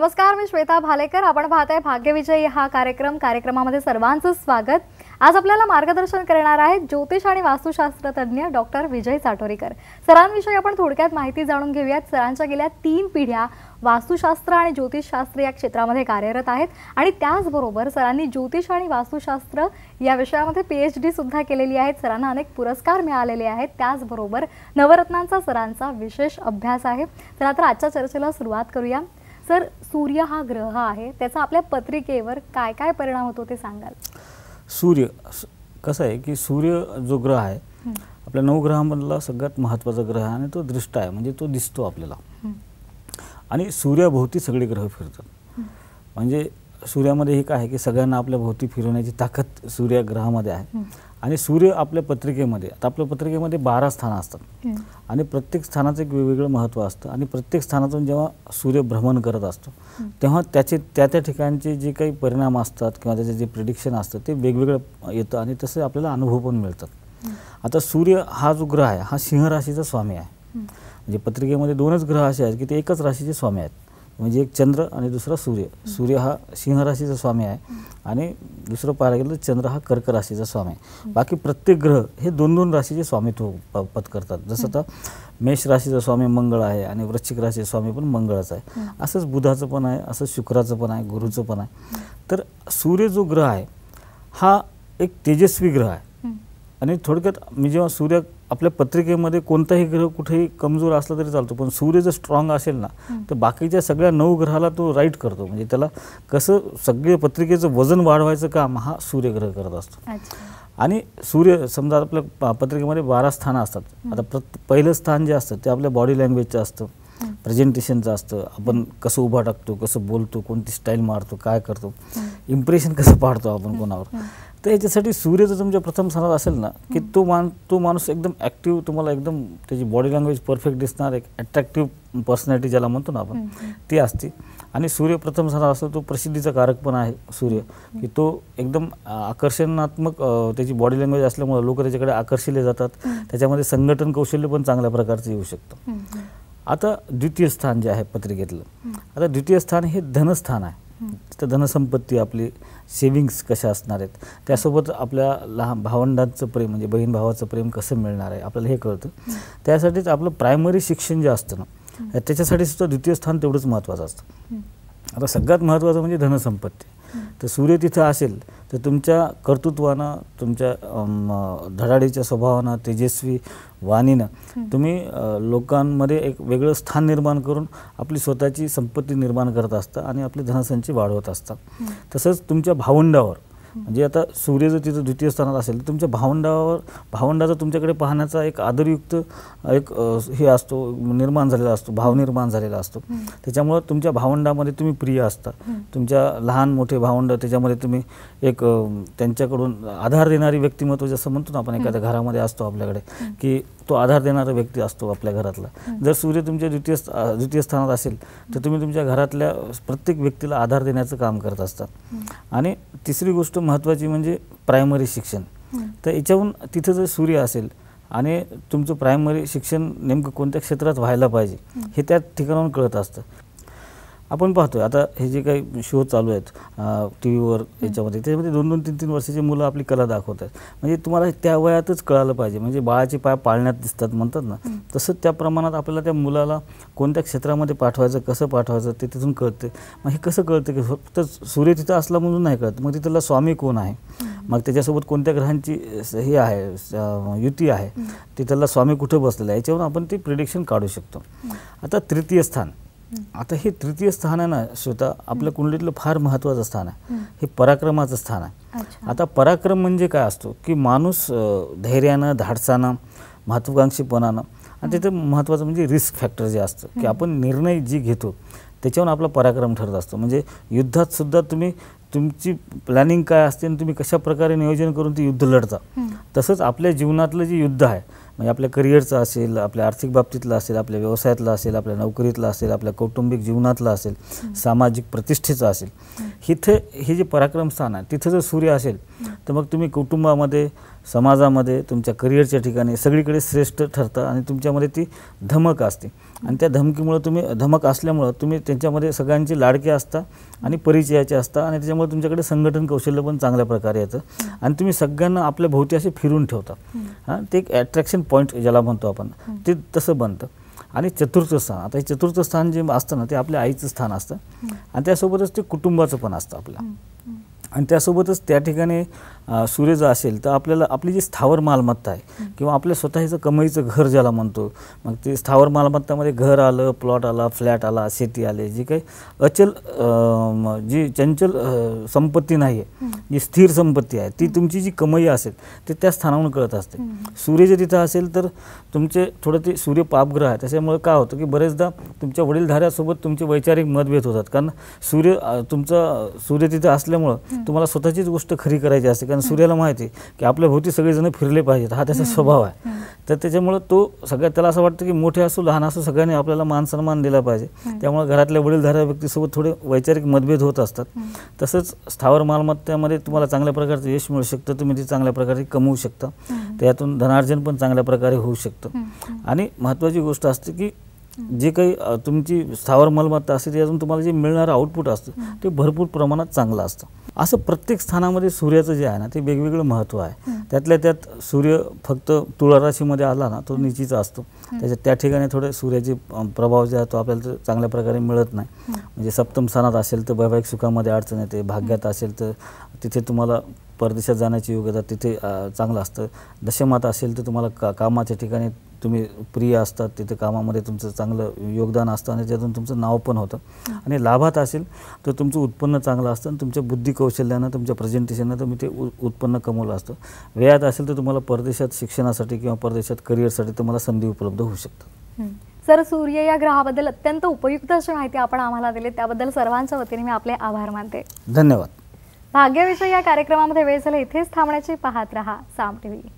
नमस्कार मी श्वेता भालेकर आपण पाहत आहे भाग्यविजयी हा कार्यक्रम कार्यक्रमामध्ये सर्वांचं स्वागत आज आपल्याला मार्गदर्शन करणार आहेत ज्योतिष आणि वास्तुशास्त्रतज्ञ डॉक्टर विजय चाटोरीकर सरांविषयी आपण थोडक्यात माहिती जाणून घेऊयात सरांच्या गेल्या तीन पिढ्या वास्तुशास्त्र आणि ज्योतिषशास्त्र या क्षेत्रामध्ये कार्यरत आहेत आणि त्याचबरोबर सरांनी ज्योतिष आणि वास्तुशास्त्र या विषयामध्ये पी एच डी सुद्धा केलेली आहेत सरांना अनेक पुरस्कार मिळालेले आहेत त्याचबरोबर नवरत्नांचा सरांचा विशेष अभ्यास आहे तर आता आजच्या चर्चेला सुरुवात करूया सर सूर्य हा ग्रह आहे त्याचा आपल्या पत्रिकेवर काय काय परिणाम होतो ते सांगाल सूर्य कसं आहे की सूर्य जो ग्रह आहे आपल्या नऊ ग्रहामधला सगळ्यात महत्त्वाचा ग्रह आहे आणि तो दृष्ट आहे म्हणजे तो दिसतो आपल्याला आणि सूर्याभोवती सगळे ग्रह फिरतात म्हणजे सूर्यामध्ये हे काय आहे की सगळ्यांना आपल्या भोवती फिरवण्याची ताकद ग्रहामध्ये आहे आणि सूर्य आपल्या पत्रिकेमध्ये आता आपल्या पत्रिकेमध्ये बारा स्थानं असतात आणि प्रत्येक स्थानाचं एक वेगवेगळं महत्त्व असतं आणि प्रत्येक स्थानातून जेव्हा सूर्य भ्रमण करत असतो तेव्हा त्याचे त्या त्या ठिकाणचे जे काही परिणाम असतात किंवा त्याचे जे प्रिडिक्शन असतं ते वेगवेगळं येतं आणि तसे आपल्याला अनुभव पण मिळतात आता सूर्य हा जो ग्रह आहे हा सिंह राशीचा स्वामी आहे म्हणजे पत्रिकेमध्ये दोनच ग्रह असे आहेत की ते एकच राशीचे स्वामी आहेत म्हणजे एक चंद्र आणि दुसरा सूर्य सूर्य हा सिंह राशीचा स्वामी आहे आणि दुसरं पाहायला गेलं तर चंद्र हा कर्क राशीचा स्वामी आहे बाकी प्रत्येक ग्रह हे दोन दोन राशीचे स्वामित्व प पत्करतात जसं आता मेष राशीचा स्वामी मंगळ आहे आणि वृश्चिक राशीचा स्वामी पण मंगळाचा आहे असंच बुधाचं पण आहे असंच शुक्राचं पण आहे गुरुचं पण आहे तर सूर्य जो ग्रह आहे हा एक तेजस्वी ग्रह आहे आणि थोडक्यात मी जेव्हा सूर्य आपल्या पत्रिकेमध्ये कोणताही ग्रह कुठेही कमजोर असला तरी चालतो पण सूर्य जर स्ट्रॉंग असेल ना तर बाकीच्या सगळ्या नऊ ग्रहाला तो राईट करतो म्हणजे त्याला कसं सगळे पत्रिकेचं वजन वाढवायचं काम हा सूर्यग्रह करत असतो आणि सूर्य समजा आपल्या पत्रिकेमध्ये बारा स्थानं असतात आता प्रत पहिलं स्थान जे असतं ते आपल्या बॉडी लँग्वेजचं असतं प्रेझेंटेशनचं असतं आपण कसं उभा टाकतो कसं बोलतो कोणती स्टाईल मारतो काय करतो इम्प्रेशन कसं पाडतो आपण कोणावर तर याच्यासाठी सूर्य जर तुमच्या म्हणजे प्रथम स्थानात असेल ना की तो मान तो माणूस एकदम ॲक्टिव्ह तुम्हाला एकदम त्याची बॉडी लँग्वेज परफेक्ट दिसणार एक अट्रॅक्टिव्ह पर्सनॅलिटी ज्याला म्हणतो ना आपण ती असते आणि सूर्य प्रथम स्थानात असतो तो प्रसिद्धीचा कारक पण आहे सूर्य की तो एकदम आकर्षणात्मक त्याची बॉडी लँग्वेज असल्यामुळे लोक त्याच्याकडे आकर्षिले जातात त्याच्यामध्ये संघटन कौशल्य पण चांगल्या प्रकारचं येऊ शकतं आता द्वितीय स्थान जे आहे पत्रिकेतलं आता द्वितीय स्थान हे धनस्थान आहे तर धनसंपत्ती आपली सेविंग्स कशा असणार आहेत त्यासोबत आपल्या लहान भावंडांचं प्रेम म्हणजे बहीण भावाचं प्रेम कसं मिळणार आहे आपल्याला हे कळतं त्यासाठीच आपलं प्रायमरी शिक्षण जे असतं ना त्याच्यासाठी सुद्धा द्वितीय स्थान तेवढंच महत्त्वाचं असतं आता सगळ्यात महत्त्वाचं म्हणजे धनसंपत्ती तर सूर्य तिथं असेल तर तुमच्या कर्तृत्वानं तुमच्या धडाडीच्या स्वभावानं तेजस्वी वाणीनं तुम्ही लोकांमध्ये एक वेगळं स्थान निर्माण करून आपली स्वतःची संपत्ती निर्माण करत असता आणि आपली धनसंची वाढवत असता तसंच तुमच्या भावंडावर म्हणजे आता सूर्य जर तिथं द्वितीय स्थानात असेल तर तुमच्या भावंडावर भावंडाचा तुमच्याकडे पाहण्याचा एक आदरयुक्त एक हे असतो निर्माण झालेला असतो भाव निर्माण झालेला असतो त्याच्यामुळं तुमच्या भावंडामध्ये तुम्ही प्रिय असता तुमच्या लहान मोठे भावंड त्याच्यामध्ये तुम्ही एक त्यांच्याकडून आधार देणारी व्यक्तिमत्व जसं म्हणतो ना आपण एखाद्या घरामध्ये असतो आपल्याकडे की तो आधार देणारा व्यक्ती असतो आपल्या घरातला जर सूर्य तुमच्या द्वितीय द्वितीय स्थानात असेल तर तुम्ही तुमच्या घरातल्या प्रत्येक व्यक्तीला आधार देण्याचं काम करत असतात आणि तिसरी गोष्ट महत्त्वाची म्हणजे प्रायमरी शिक्षण तर याच्याहून तिथं जर सूर्य असेल आणि तुमचं प्रायमरी शिक्षण नेमकं कोणत्या क्षेत्रात व्हायला पाहिजे हे त्या ठिकाणाहून कळत असतं आपण पाहतोय आता हे जे काही शो चालू आहेत टी व्हीवर याच्यामध्ये त्याच्यामध्ये दोन दोन तीन तीन वर्षाची मुलं आपली कला दाखवत आहेत म्हणजे तुम्हाला त्या वयातच कळालं पाहिजे म्हणजे बाळाचे पाय पाळण्यात दिसतात म्हणतात ना तसंच त्या प्रमाणात आपल्याला त्या मुलाला कोणत्या क्षेत्रामध्ये पाठवायचं कसं पाठवायचं ते तिथून कळते मग हे कसं कळतं की फक्त सूर्य तिथं असला म्हणून नाही कळत मग तिथला स्वामी कोण आहे मग त्याच्यासोबत कोणत्या ग्रहांची हे आहे युती आहे तिथला स्वामी कुठं बसलेला आहे याच्यावरून आपण ते प्रिडिक्शन काढू शकतो आता तृतीय स्थान आता हे तृतीय स्थान आहे ना स्वतः आपल्या कुंडलीतलं फार महत्त्वाचं स्थान आहे हे पराक्रमाचं स्थान आहे आता पराक्रम म्हणजे काय असतो की माणूस धैर्यानं धाडसानं महत्वाकांक्षीपणानं आणि त्याचं महत्त्वाचं म्हणजे रिस्क फॅक्टर जे असतं की आपण निर्णय जी घेतो त्याच्यावर आपला पराक्रम ठरत असतो म्हणजे युद्धात सुद्धा तुम्ही तुमची प्लॅनिंग काय असते आणि तुम्ही कशा प्रकारे नियोजन करून ते युद्ध लढता तसंच आपल्या जीवनातलं जे युद्ध आहे म्हणजे आपल्या करिअरचं असेल आपल्या आर्थिक बाबतीतलं असेल आपल्या व्यवसायातलं असेल आपल्या नोकरीतलं असेल आपल्या कौटुंबिक जीवनातलं असेल सामाजिक प्रतिष्ठेचं असेल इथे हे जे पराक्रम स्थान आहे तिथं जर सूर्य असेल तर मग तुम्ही कुटुंबामध्ये समाजामध्ये तुमच्या करिअरच्या ठिकाणी सगळीकडे श्रेष्ठ ठरता आणि तुमच्यामध्ये ती धमक असते आणि त्या धमकीमुळं तुम्ही धमक असल्यामुळं तुम्ही त्यांच्यामध्ये सगळ्यांची लाडके असता आणि परिचयाचे असता आणि त्याच्यामुळे तुमच्याकडे संघटन कौशल्य पण चांगल्या प्रकारे येतं आणि तुम्ही सगळ्यांना आपल्या भोवती असे फिरून ठेवता हां ते एक ॲट्रॅक्शन पॉईंट ज्याला म्हणतो आपण ते तसं बनतं आणि चतुर्थ स्थान आता हे चतुर्थ स्थान जे असतं ना ते आपल्या आईचं स्थान असतं आणि त्यासोबतच ते कुटुंबाचं पण असतं आपलं आणि त्यासोबतच त्या ठिकाणी सूर्य जर असेल तर आपल्याला आपली जी स्थावर मालमत्ता आहे किंवा आपल्या स्वतःचं कमाईचं घर ज्याला म्हणतो मग ते स्थावर मालमत्तामध्ये घर आलं प्लॉट आला फ्लॅट आला शेती आले जी काही अचल जी चंचल संपत्ती नाही आहे जी स्थिर संपत्ती आहे ती तुमची जी कमाई असेल ते त्या स्थानावरून कळत असते सूर्य जर तिथं असेल तर तुमचे थोडं ते सूर्य पापग्रह आहे त्याच्यामुळे काय होतं की बरेचदा तुमच्या वडीलधाऱ्यासोबत तुमचे वैचारिक मतभेद होतात कारण सूर्य तुमचा सूर्य तिथं असल्यामुळं तुम्हाला स्वतःचीच गोष्ट खरी करायची असते कारण सूर्याला माहिती आहे की आपल्या भोवती सगळेजण फिरले पाहिजेत हा त्याचा स्वभाव आहे तर त्याच्यामुळं तो सगळ्यात त्याला असं वाटतं की मोठे असो लहान असो सगळ्यांनी आपल्याला मान सन्मान दिला पाहिजे त्यामुळे घरातल्या वडीलधाऱ्या व्यक्तीसोबत थोडे वैचारिक मतभेद होत असतात तसंच स्थावर मालमत्तेमध्ये तुम्हाला चांगल्या प्रकारचं यश मिळू शकतं तुम्ही ते चांगल्या प्रकारे कमवू शकता त्यातून धनार्जन पण चांगल्या प्रकारे होऊ शकतं आणि महत्त्वाची गोष्ट असते की जे काही तुमची स्थावर मालमत्ता असते त्यातून तुम्हाला जे मिळणारं आउटपुट असतं ते भरपूर प्रमाणात चांगलं असतं असं प्रत्येक स्थानामध्ये सूर्याचं जे आहे ना ते वेगवेगळं महत्त्व आहे त्यातल्या त्यात सूर्य फक्त तुळराशीमध्ये आला ना तो निचीचा असतो त्याच्या त्या ठिकाणी थोडे सूर्याचे प्रभाव जे आहे तो आपल्याला चांगल्या प्रकारे मिळत नाही म्हणजे सप्तम स्थानात असेल तर वैवाहिक सुखामध्ये अडचण येते भाग्यात असेल तर तिथे तुम्हाला परदेशात जाण्याची योग्यता तिथे चांगलं असतं दशमात असेल तर तुम्हाला का कामाच्या ठिकाणी तुम्ही प्रिय असतात तिथे कामामध्ये तुमचं चांगलं योगदान असतं आणि त्यातून तुमचं नाव पण होतं आणि लाभात असेल तर तुमचं उत्पन्न चांगलं असतं आणि तुमच्या कौशल्यानं तुमच्या प्रेझेंटेशननं तुम्ही ते उत्पन्न कमवलं असतं वेळात असेल तर तुम्हाला परदेशात शिक्षणासाठी किंवा परदेशात करिअरसाठी तुम्हाला संधी उपलब्ध होऊ शकतात सर सूर्य या ग्रहाबद्दल अत्यंत उपयुक्त अशी माहिती आपण आम्हाला दिली त्याबद्दल सर्वांच्या वतीने मी आपले आभार मानते धन्यवाद भाग्यविषयी या कार्यक्रमामध्ये वेळ झाला इथेच थांबण्याची पाहत रहा साम टीव्ही